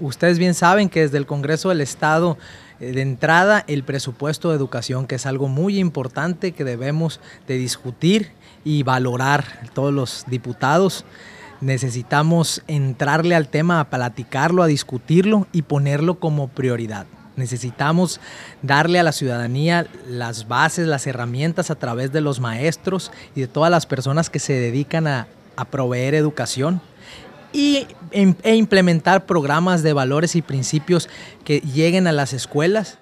ustedes bien saben que desde el Congreso del Estado eh, de entrada el presupuesto de educación, que es algo muy importante que debemos de discutir y valorar todos los diputados. Necesitamos entrarle al tema, a platicarlo, a discutirlo y ponerlo como prioridad. Necesitamos darle a la ciudadanía las bases, las herramientas a través de los maestros y de todas las personas que se dedican a, a proveer educación y, e implementar programas de valores y principios que lleguen a las escuelas